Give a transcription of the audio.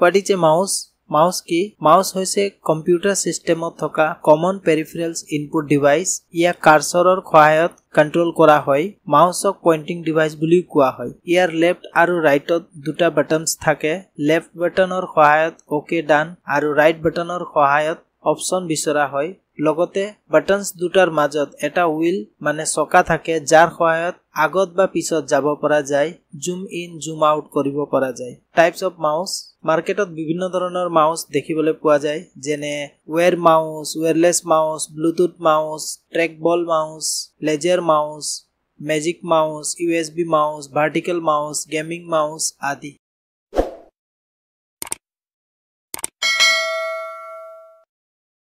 what is a mouse mouse কি mouse হৈছে computer চিষ্টেমত থকা কমন পেৰিফেৰেলছ ইনপুট ডিভাইচ ইয়াক কাৰ্চৰৰ সহায়ত কণ্ট্ৰল কৰা হয় মাউচক পইণ্টিং ডিভাইচ বুলিও কোৱা হয় ইয়াৰ লেফ্ট আৰু ৰাইটত দুটা বাটনছ থাকে লেফ্ট বাটনৰ সহায়ত অ'কে ডান আৰু ৰাইট বাটনৰ সহায়ত অপশ্যন বিচৰা হয় লগতে বাটনছ দুটাৰ মাজত এটা উইল মানে চকা থাকে যাৰ সহায়ত আগত বা পিছত যাব পৰা যায় জুম ইন জুম আউট কৰিব পৰা যায় টাইপছ অফ মাউচ মাৰ্কেটত বিভিন্ন ধৰণৰ মাউচ দেখিবলৈ পোৱা যায় যেনে wired mouse wireless mouse Bluetooth mouse trackball mouse laser mouse magic mouse U S B mouse vertical mouse gaming mouse আদি